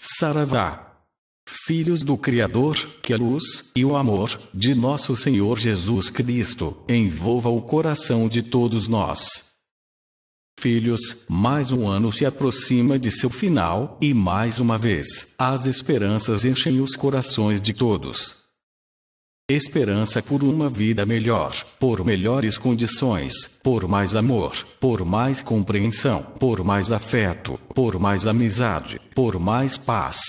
Saravá. Filhos do Criador, que a luz e o amor de nosso Senhor Jesus Cristo envolva o coração de todos nós. Filhos, mais um ano se aproxima de seu final, e mais uma vez, as esperanças enchem os corações de todos. Esperança por uma vida melhor, por melhores condições, por mais amor, por mais compreensão, por mais afeto, por mais amizade, por mais paz.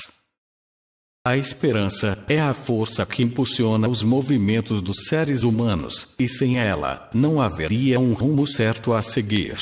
A esperança é a força que impulsiona os movimentos dos seres humanos, e sem ela, não haveria um rumo certo a seguir.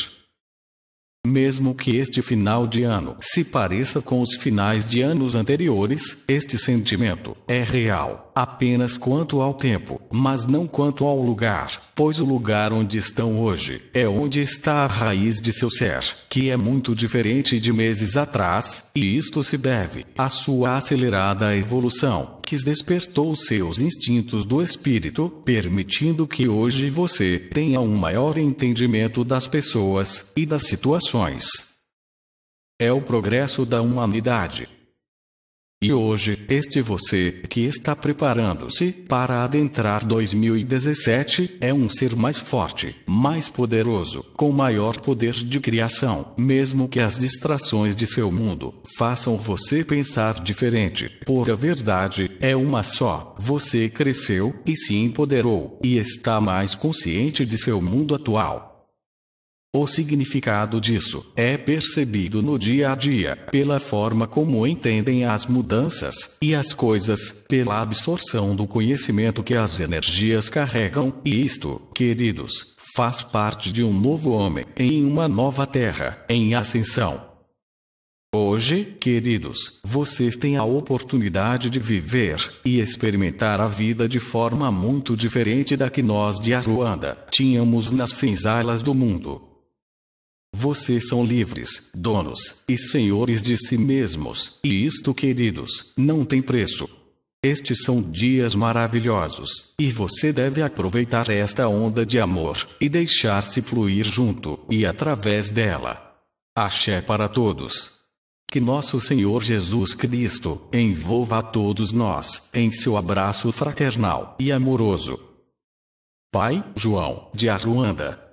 Mesmo que este final de ano se pareça com os finais de anos anteriores, este sentimento é real apenas quanto ao tempo, mas não quanto ao lugar, pois o lugar onde estão hoje é onde está a raiz de seu ser, que é muito diferente de meses atrás, e isto se deve à sua acelerada evolução, que despertou seus instintos do espírito, permitindo que hoje você tenha um maior entendimento das pessoas e das situações. É o progresso da humanidade e hoje, este você, que está preparando-se para adentrar 2017, é um ser mais forte, mais poderoso, com maior poder de criação, mesmo que as distrações de seu mundo façam você pensar diferente. Por a verdade, é uma só. Você cresceu e se empoderou, e está mais consciente de seu mundo atual. O significado disso é percebido no dia a dia, pela forma como entendem as mudanças e as coisas, pela absorção do conhecimento que as energias carregam, e isto, queridos, faz parte de um novo homem, em uma nova terra, em ascensão. Hoje, queridos, vocês têm a oportunidade de viver e experimentar a vida de forma muito diferente da que nós de Aruanda tínhamos nas senzalas do mundo. Vocês são livres, donos e senhores de si mesmos, e isto, queridos, não tem preço. Estes são dias maravilhosos, e você deve aproveitar esta onda de amor e deixar-se fluir junto e através dela. Axé para todos. Que nosso Senhor Jesus Cristo envolva a todos nós em seu abraço fraternal e amoroso. Pai João de Aruanda